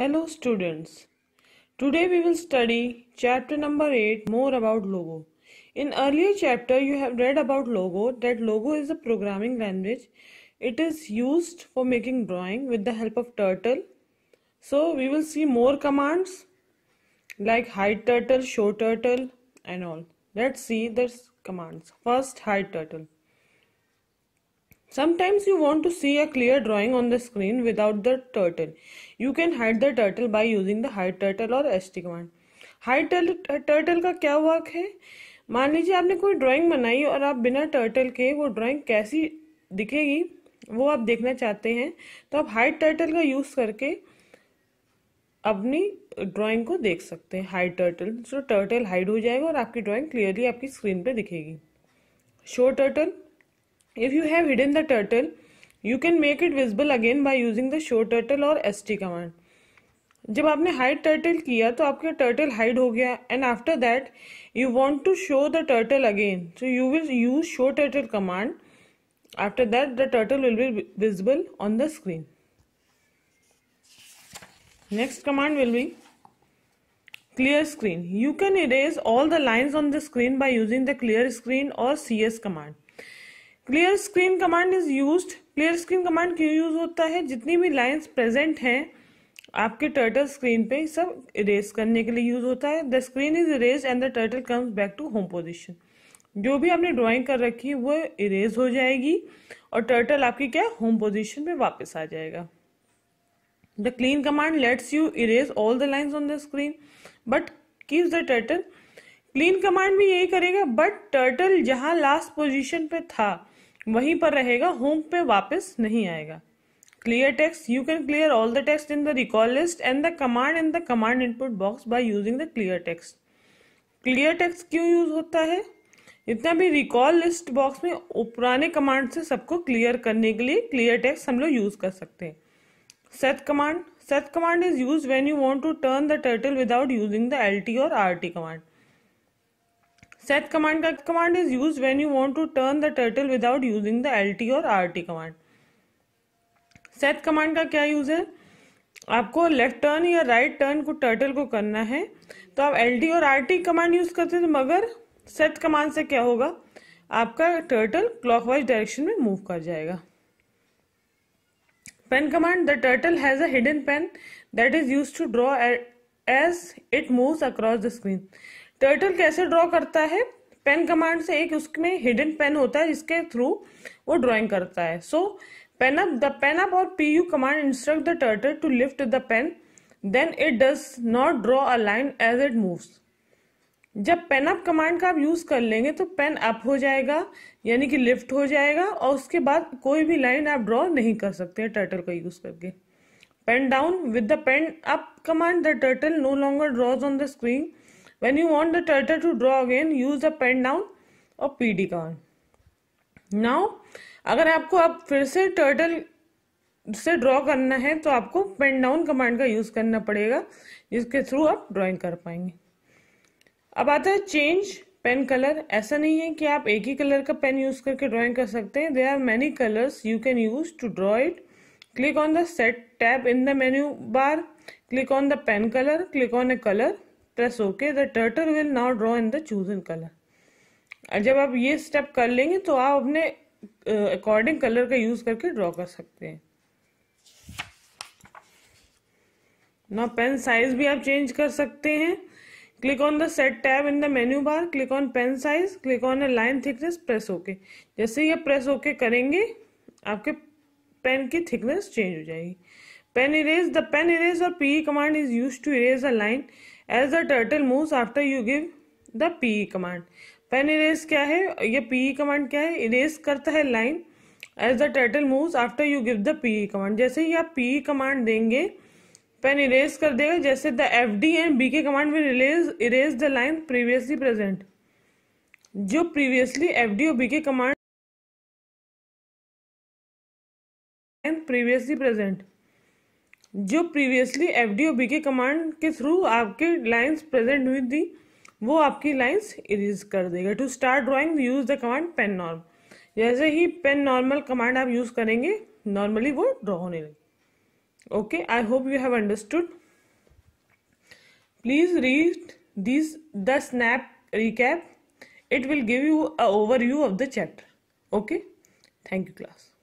Hello students. Today we will study chapter number 8 more about logo. In earlier chapter you have read about logo that logo is a programming language. It is used for making drawing with the help of turtle. So we will see more commands like hide turtle, show turtle and all. Let's see this commands. First hide turtle. Sometimes you want to see a clear drawing on the screen without the turtle. You can hide the turtle by using the hide turtle or st command. Hide turtle का क्या work है मान लीजिए आपने कोई drawing बनाई और आप बिना टर्टल के वो ड्राइंग कैसी दिखेगी वो आप देखना चाहते हैं तो आप हाइड टर्टल का यूज़ करके अपनी ड्राइंग को देख सकते हैं हाइड टर्टल जो टर्टल हाइड हो जाएगा और आपकी ड्राइंग क्लियरली आपकी स्क्रीन पे दिखेगी show turtle if you have hidden the turtle you can make it visible again by the show turtle और एस टी कमांड जब आपने हाइड टर्टल किया तो आपका टर्टल हाइड हो गया and after that you want to show the turtle again so you will use show turtle command after that the turtle will be visible on the screen next command will be clear screen you can erase all the lines on the screen by using the clear screen और C S command clear screen command is use clear screen command क्यों use होता है जितनी भी lines present हैं आपके turtle screen पे सब इरेज करने के लिए यूज होता है the screen is erase and the turtle comes back to home position जो भी आपने ड्राइंग कर रखी है वो इरेज हो जाएगी और टर्टल आपकी क्या होम पोजिशन पे वापस आ जाएगा the clean command lets you erase all the lines on the screen but keep the turtle clean command भी यही करेगा बट टर्टल जहां लास्ट पोजिशन पे था वहीं पर रहेगा होम पे वापस नहीं आएगा clear text you can clear all the text in the recall list and the command in the command input box by using the clear text clear text क्यों यूज होता है इतना भी रिकॉल लिस्ट बॉक्स में पुराने command से सबको clear करने के लिए क्लियर टेक्स्ट हम लोग यूज कर सकते हैं set command set command is use when you want to turn the turtle without using the L T और R T command set command का command is use when you want to turn the turtle without using the LT और RT command set command का क्या use है आपको left turn या right right turn को turtle को करना है तो आप एल टी और आर टी कमांड यूज करते थे मगर सेट कमांड से क्या होगा आपका टर्टल क्लॉकवाइज डायरेक्शन में मूव कर जाएगा pen command the turtle has a hidden pen that is use to draw as it move across the screen turtle कैसे ड्रॉ करता है पेन कमांड से एक उसमें हिडन पेन होता है जिसके थ्रू वो ड्रॉइंग करता है so pen up the pen up और P U command instruct the turtle to lift the pen then it does not draw a line as it moves जब पेन अप कमांड का आप use कर लेंगे तो pen up हो जाएगा यानी कि लिफ्ट हो जाएगा और उसके बाद कोई भी लाइन आप ड्रॉ नहीं कर सकते टर्टल का यूज करके pen down with the pen up command the turtle no longer draws on the screen when you want the turtle to draw again use a pen down और P D कॉन now अगर आपको आप फिर से turtle से draw करना है तो आपको पेन डाउन कमांड का यूज करना पड़ेगा जिसके थ्रू आप ड्राइंग कर पाएंगे अब आता है चेंज पेन कलर ऐसा नहीं है कि आप एक ही कलर का पेन यूज करके ड्राइंग कर सकते हैं there are many colours you can use to draw it click on the set tab in the menu bar click on the pen colour click on a colour press okay the turtle will now draw in the chosen colour और जब आप ये step कर लेंगे तो आप अपने according colour का यूज करके ड्रॉ कर सकते हैं ना पेन साइज भी आप चेंज कर सकते हैं click on the set tab in the menu bar click on pen size click on a line thickness press okay जैसे ही आप प्रेस ओके करेंगे आपके पेन की थिकनेस चेंज हो जाएगी pen erase the pen erase और P command is use to erase a line as the turtle move after you give the P command pen erase क्या है ये पी कमांड क्या है इरेज करता है line as the turtle move after you give the P command जैसे ही आप पी कमांड देंगे पेन इरेज कर देगा जैसे the F D and B K command में release erase the line previously present जो प्रीवियसली एफ डी और B K command previously present जो प्रीवियसली एफ डी के कमांड के थ्रू आपके लाइन्स प्रेजेंट हुई थी वो आपकी लाइन्स इरेज कर देगा to start drawing use the command pen norm जैसे ही पेन नॉर्मल कमांड आप यूज करेंगे नॉर्मली वो ड्रॉ होने लगे okay I hope you have understood please read this the snap recap will give you a over overview of the chapter okay thank you class